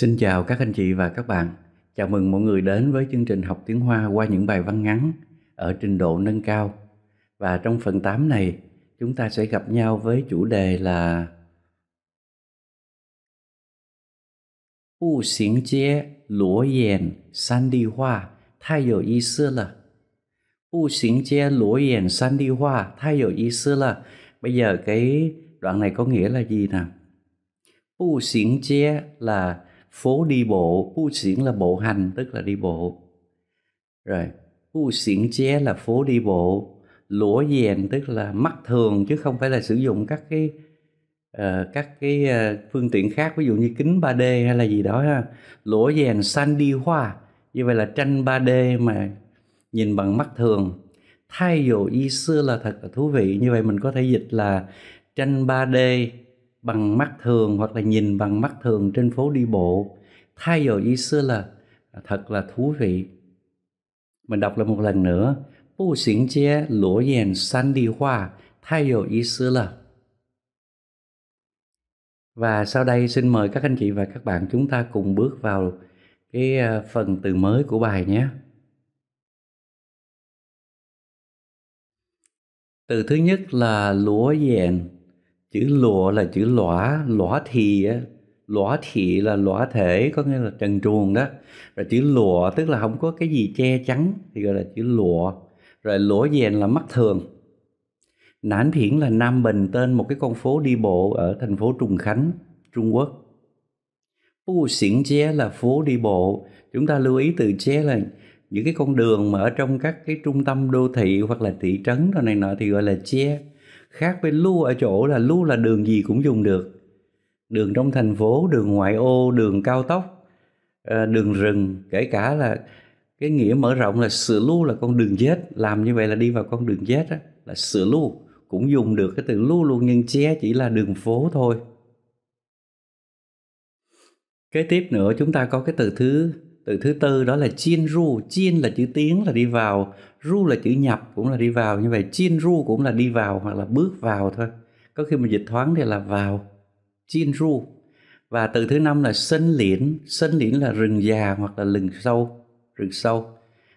Xin chào các anh chị và các bạn. Chào mừng mọi người đến với chương trình học tiếng Hoa qua những bài văn ngắn ở trình độ nâng cao. Và trong phần 8 này, chúng ta sẽ gặp nhau với chủ đề là Bù xỉn chế lúa yền san đi hoa thay dầu y sư là Bù xính chế lúa yền san đi hoa thay dầu y sư là Bây giờ cái đoạn này có nghĩa là gì nào? Bù xỉn chế là phố đi bộ phu xiển là bộ hành tức là đi bộ rồi phu xiển ché là phố đi bộ lũa dèn tức là mắt thường chứ không phải là sử dụng các cái uh, các cái uh, phương tiện khác ví dụ như kính 3D hay là gì đó ha lũa dèn san đi hoa như vậy là tranh 3D mà nhìn bằng mắt thường thay dù y xưa là thật là thú vị như vậy mình có thể dịch là tranh 3D bằng mắt thường hoặc là nhìn bằng mắt thường trên phố đi bộ thay đổi ý xưa là à, thật là thú vị mình đọc lại một lần nữa bù xỉn chế lỗ dèn san đi hoa thay đổi ý xưa là và sau đây xin mời các anh chị và các bạn chúng ta cùng bước vào cái à, phần từ mới của bài nhé từ thứ nhất là lúa dẹn chữ lụa là chữ lõa lõa thì á lõa thị là lõa thể có nghĩa là trần truồng đó rồi chữ lụa tức là không có cái gì che chắn thì gọi là chữ lụa rồi lỗ dèn là mắt thường nản thiển là nam bình tên một cái con phố đi bộ ở thành phố trùng khánh trung quốc pu xỉn ché là phố đi bộ chúng ta lưu ý từ ché là những cái con đường mà ở trong các cái trung tâm đô thị hoặc là thị trấn rồi này nọ thì gọi là ché khác với lưu ở chỗ là lưu là đường gì cũng dùng được đường trong thành phố đường ngoại ô đường cao tốc ờ, đường rừng kể cả là cái nghĩa mở rộng là sửa lưu là con đường chết làm như vậy là đi vào con đường chết đó, là sửa lưu cũng dùng được cái từ lưu luôn nhưng che chỉ là đường phố thôi kế tiếp nữa chúng ta có cái từ thứ từ thứ tư đó là chiên ru chiên là chữ tiếng là đi vào ru là chữ nhập cũng là đi vào như vậy chin ru cũng là đi vào hoặc là bước vào thôi có khi mình dịch thoáng thì là vào chin ru và từ thứ năm là sân liễn sân liễn là rừng già hoặc là rừng sâu rừng sâu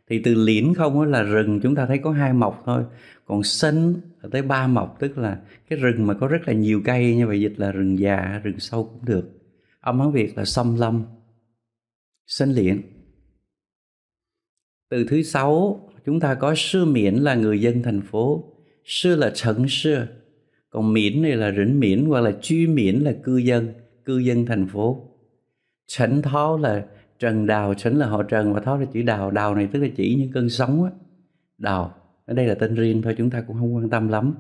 thì từ liễn không là rừng chúng ta thấy có hai mọc thôi còn sân tới ba mọc tức là cái rừng mà có rất là nhiều cây như vậy dịch là rừng già rừng sâu cũng được âm hán việt là xâm lâm sân liễn từ thứ sáu chúng ta có sư miễn là người dân thành phố sư là trấn sư còn miễn này là rỉnh miễn hoặc là truy miễn là cư dân cư dân thành phố trấn tháo là trần đào trấn là họ trần và tháo là chữ đào đào này tức là chỉ những cơn sóng á đào ở đây là tên riêng thôi chúng ta cũng không quan tâm lắm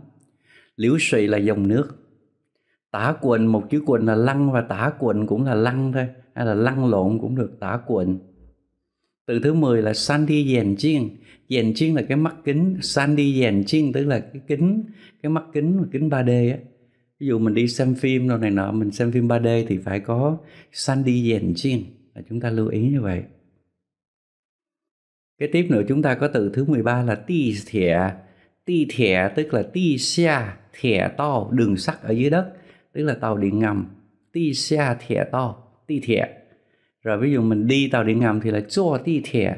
liễu sụy là dòng nước tả quần một chữ quần là lăng và tả quần cũng là lăng thôi hay là lăng lộn cũng được tả quần từ thứ 10 là san đi dèn chiên dàn chiên là cái mắt kính sandy dàn chiên tức là cái kính cái mắt kính mà kính 3D á ví dụ mình đi xem phim đâu này nọ mình xem phim 3D thì phải có sandy dàn chiên là chúng ta lưu ý như vậy cái tiếp nữa chúng ta có từ thứ 13 là ti thẻ ti thẻ tức là ti xa thẻ to đường sắt ở dưới đất tức là tàu điện ngầm ti xa thẻ to ti thẻ rồi ví dụ mình đi tàu điện ngầm thì là cho ti thẻ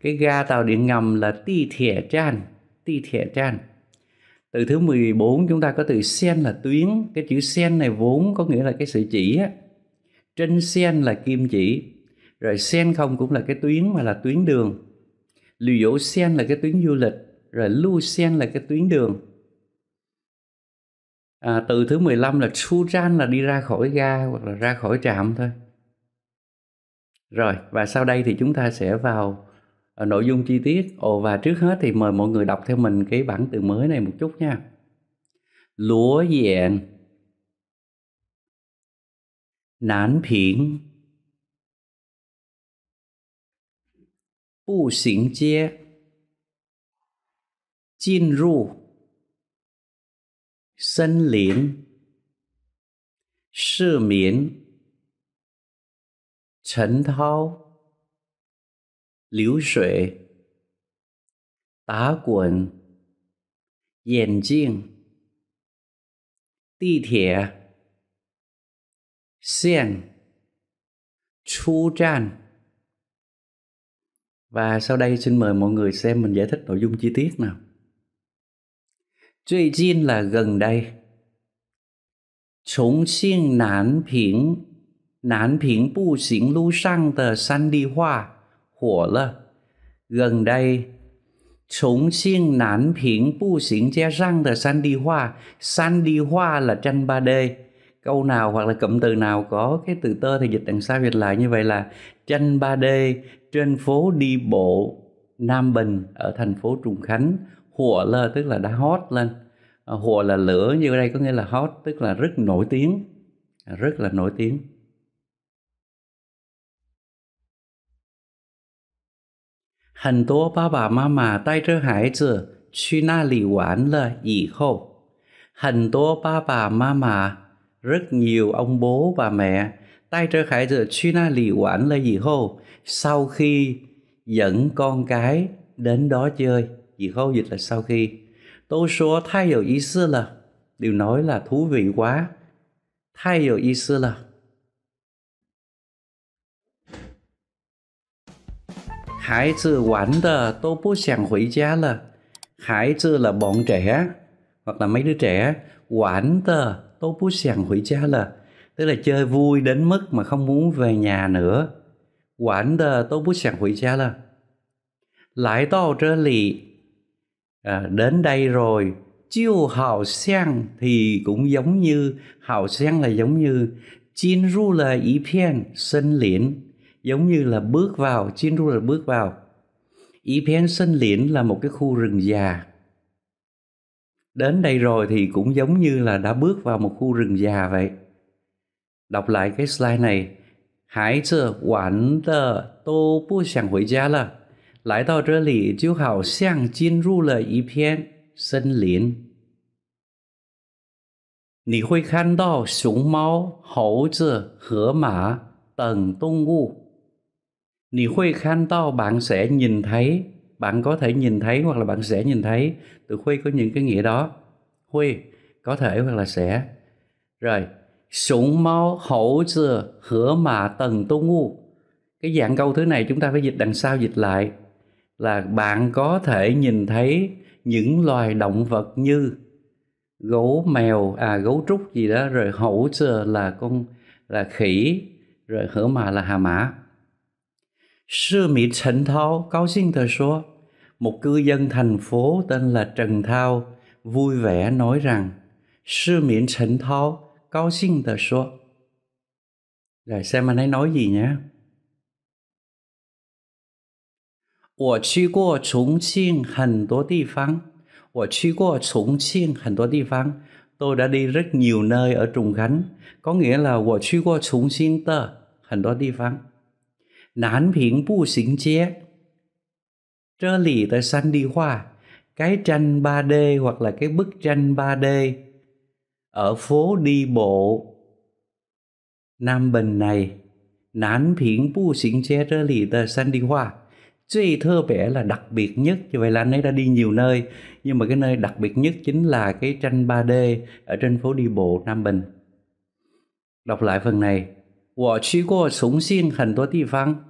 cái ga tàu điện ngầm là ti thịa tràn ti thịa tràn từ thứ 14 chúng ta có từ sen là tuyến cái chữ sen này vốn có nghĩa là cái sự chỉ á trên sen là kim chỉ rồi sen không cũng là cái tuyến mà là tuyến đường lưu dỗ sen là cái tuyến du lịch rồi lưu sen là cái tuyến đường à, từ thứ 15 là su ran là đi ra khỏi ga hoặc là ra khỏi trạm thôi rồi và sau đây thì chúng ta sẽ vào Ờ, nội dung chi tiết Ồ, và trước hết thì mời mọi người đọc theo mình cái bản từ mới này một chút nha lúa diện nán phiến bù xỉn chia chinh ru sân liễn sư miễn trấn thao 流水、打滚、眼镜、地铁、线、出站. Và sau đây xin mời mọi người xem mình giải thích nội dung chi tiết nào. 最近 là gần đây. Chống xiên nán phiến, nán phiến bù xỉn lưu sang tờ san đi hoa. 火了。Gần đây, Chúng xin nản phiến bu xỉn che răng là san đi hoa san là tranh 3D Câu nào hoặc là cụm từ nào có cái từ tơ thì dịch đằng sau dịch lại như vậy là Tranh 3D trên phố đi bộ Nam Bình ở thành phố Trùng Khánh Hùa lơ tức là đã hot lên Hùa là lửa như ở đây có nghĩa là hot tức là rất nổi tiếng Rất là nổi tiếng 很多爸爸妈妈带着孩子去那里玩了以后，很多爸爸妈妈 rất nhiều ông bố và mẹ 带着孩子去那里玩了以后 sau khi dẫn con cái đến đó chơi 以后 dịch sau khi tôi số thay đổi ý sư là điều nói là thú vị quá thay đổi ý sư là 孩子玩的都不想回家了。Hải chứ là bọn trẻ hoặc là mấy đứa trẻ quản là tức là chơi vui đến mức mà không muốn về nhà nữa quản tờ lại to trơ lì à, đến đây rồi chiêu hào sang thì cũng giống như hào sang là giống như chín ru là ý 片森林 giống như là bước vào Chin Ru là bước vào Ipen Sơn Liễn là một cái khu rừng già đến đây rồi thì cũng giống như là đã bước vào một khu rừng già vậy đọc lại cái slide này hãy chờ quản tờ tô bu sẵn hồi gia là lại tao trở lì chứ hảo sang chín ru là ý 片 sân liễn 你会看到熊猫、猴子、河马等动物。你会看到 bạn sẽ nhìn thấy bạn có thể nhìn thấy hoặc là bạn sẽ nhìn thấy từ huy có những cái nghĩa đó huy có thể hoặc là sẽ rồi sủng mau hậu dừa hửa mạ tần tu ngu cái dạng câu thứ này chúng ta phải dịch đằng sau dịch lại là bạn có thể nhìn thấy những loài động vật như gấu mèo à gấu trúc gì đó rồi hổ dừa là con là khỉ rồi hở mà là hà mã Sư Mỹ Trần Thao một cư dân thành phố tên là Trần Thao vui vẻ nói rằng, Sư Mỹ Trần Thao cao 兴地说. Rồi xem anh ấy nói gì nhé. 我去过重庆很多地方。我去过重庆很多地方。Tôi đã đi rất nhiều nơi ở Trùng Khánh. Có nghĩa là 我去过重庆的很多地方。南平步行街. Trơ lì tới săn đi hoa, cái tranh 3D hoặc là cái bức tranh 3D ở phố đi bộ Nam Bình này nán phiến bu xính che rơ lì tờ san đi hoa Tuy thơ vẽ là đặc biệt nhất Như vậy là anh ấy đã đi nhiều nơi Nhưng mà cái nơi đặc biệt nhất chính là cái tranh 3D Ở trên phố đi bộ Nam Bình Đọc lại phần này Wo qi guo súng xiên hành tố ti phang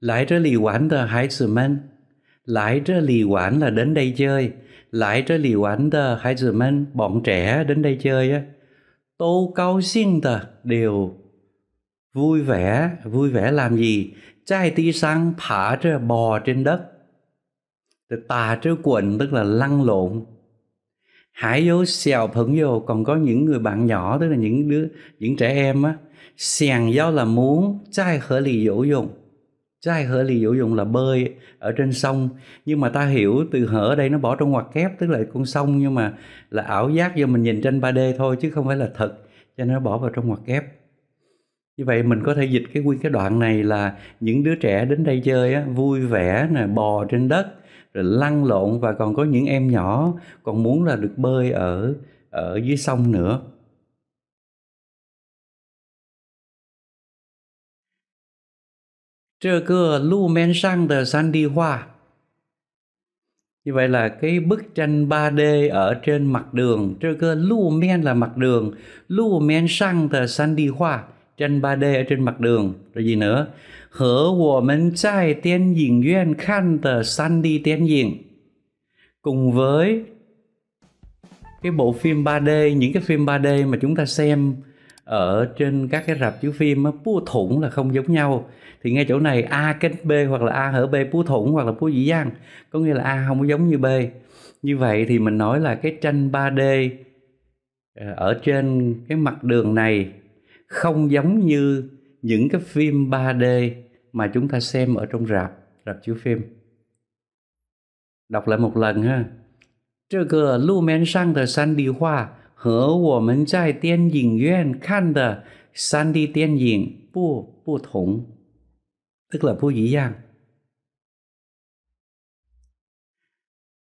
来这里玩的孩子们，来这里玩 là đến đây chơi, bọn trẻ đến đây chơi á, tô cao xin tờ đều vui vẻ, vui vẻ làm gì? Trai tí sang thả trơ bò trên đất, tà trơ quần tức là lăn lộn, hãy vô xèo phẫn vô còn có những người bạn nhỏ tức là những đứa những trẻ em á xèn giao là muốn trai khởi lì dỗ dùng Chứ hay hở lì dụ dùng là bơi ở trên sông Nhưng mà ta hiểu từ hở ở đây nó bỏ trong ngoặc kép Tức là con sông nhưng mà là ảo giác do mình nhìn trên 3D thôi Chứ không phải là thật Cho nên nó bỏ vào trong ngoặc kép như vậy mình có thể dịch cái nguyên cái đoạn này là những đứa trẻ đến đây chơi á, vui vẻ nè bò trên đất rồi lăn lộn và còn có những em nhỏ còn muốn là được bơi ở ở dưới sông nữa 这个路面上的山地画 như vậy là cái bức tranh 3D ở trên mặt đường trơ cơ lưu men là mặt đường lưu men sang tờ san đi hoa tranh 3D ở trên mặt đường rồi gì nữa hở của mình trai tiên diện duyên khăn tờ san đi tiên diện cùng với cái bộ phim 3D những cái phim 3D mà chúng ta xem ở trên các cái rạp chiếu phim á, Pú Thủng là không giống nhau thì ngay chỗ này A kết B hoặc là A hở B Pú Thủng hoặc là Pú Dĩ gian có nghĩa là A không có giống như B như vậy thì mình nói là cái tranh 3D ờ, ở trên cái mặt đường này không giống như những cái phim 3D mà chúng ta xem ở trong rạp rạp chiếu phim đọc lại một lần ha 这个路面上的山地画和我们在电影院看的 3D 电影不不同，tức là 不一样。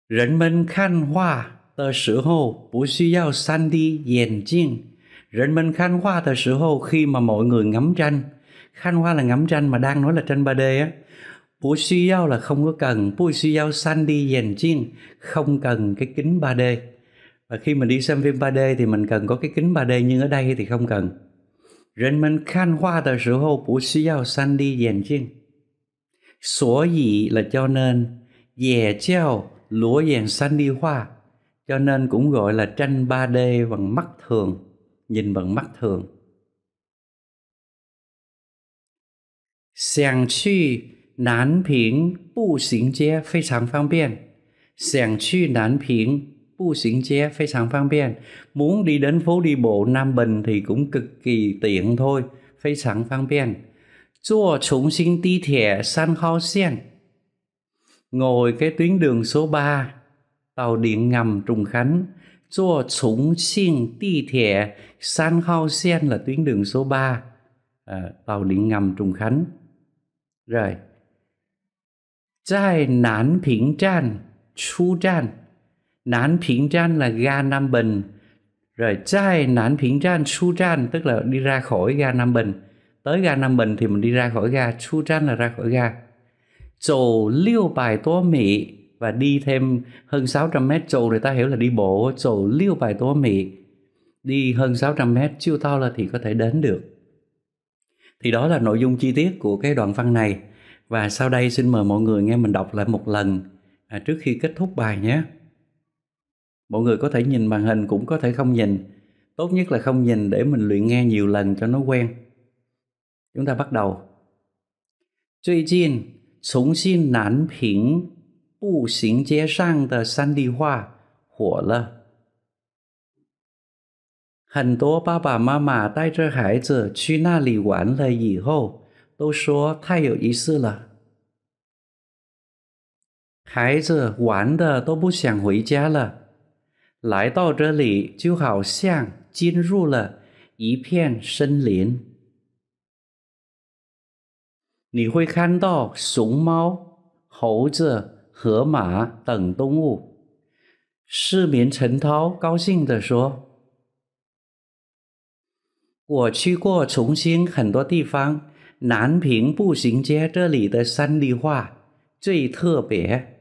人们看画的时候不需要 3D 眼镜。Rỉnh mình khăn hoa thời sự hô khi mà mọi người ngắm tranh Khăn hoa là ngắm tranh mà đang nói là tranh 3D á Bù suy giao là không có cần Bù suy giao xanh đi dành chiên Không cần cái kính 3D và khi mình đi xem phim 3D thì mình cần có cái kính 3D nhưng ở đây thì không cần. 人们看画的时候不需要 3D 眼镜，所以 là cho nên, dè treo lúa dèn 3D 画 cho nên cũng gọi là tranh 3D bằng mắt thường, nhìn bằng mắt thường. Sàng chi nán phiến bù xính chế phi thường phương tiện. Sàng chi nán phiến bu phải sẵn muốn đi đến phố đi bộ Nam Bình thì cũng cực kỳ tiện thôi phải sẵn sinh thẻ San ngồi cái tuyến đường số 3 tàu điện ngầm Trùng Khánh Chua Súng sinh Ti Thẻ San Hao Sen là tuyến đường số 3 à, tàu điện ngầm Trùng Khánh rồi Tại Nán Phỉnh Tràn Chu Tràn nán phỉnh trăn là ga nam bình rồi trai nán phỉnh trăn su trăn tức là đi ra khỏi ga nam bình tới ga nam bình thì mình đi ra khỏi ga su trăn là ra khỏi ga trồ liêu bài tố mỹ và đi thêm hơn 600 mét trồ người ta hiểu là đi bộ trồ liêu bài tố mỹ đi hơn 600 mét chiêu tao là thì có thể đến được thì đó là nội dung chi tiết của cái đoạn văn này và sau đây xin mời mọi người nghe mình đọc lại một lần à, trước khi kết thúc bài nhé mọi người có thể nhìn màn hình cũng có thể không nhìn tốt nhất là không nhìn để mình luyện nghe nhiều lần cho nó quen chúng ta bắt đầu 最近重庆南平步行街上的山地画火了，很多爸爸妈妈带着孩子去那里玩了以后，都说太有意思了。孩子玩的都不想回家了。来到这里，就好像进入了一片森林，你会看到熊猫、猴子、河马等动物。市民陈涛高兴地说：“我去过重庆很多地方，南坪步行街这里的山里话最特别。”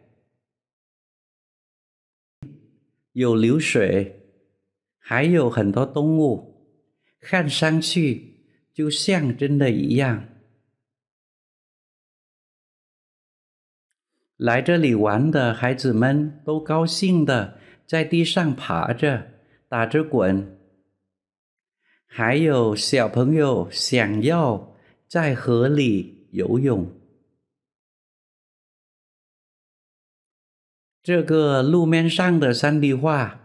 有流水，还有很多动物，看上去就像真的一样。来这里玩的孩子们都高兴的在地上爬着，打着滚，还有小朋友想要在河里游泳。这个路面上的 3D 画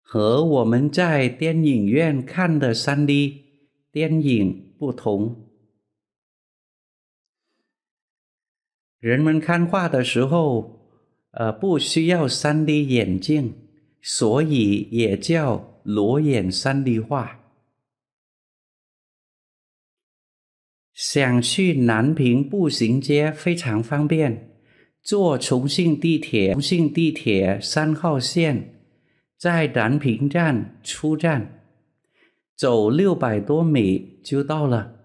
和我们在电影院看的 3D 电影不同。人们看画的时候，呃，不需要 3D 眼镜，所以也叫裸眼 3D 画。想去南平步行街非常方便。坐重庆地铁，重庆地铁三号线，在南平站出站，走六百多米就到了。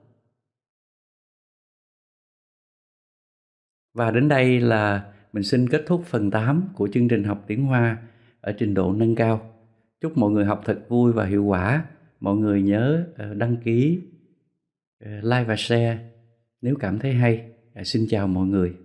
Và đến đây là mình xin kết thúc phần 8 của chương trình học tiếng Hoa ở trình độ nâng cao. Chúc mọi người học thật vui và hiệu quả. Mọi người nhớ ờ, đăng ký, ờ, like và share nếu cảm thấy hay. Ờ, xin chào mọi người.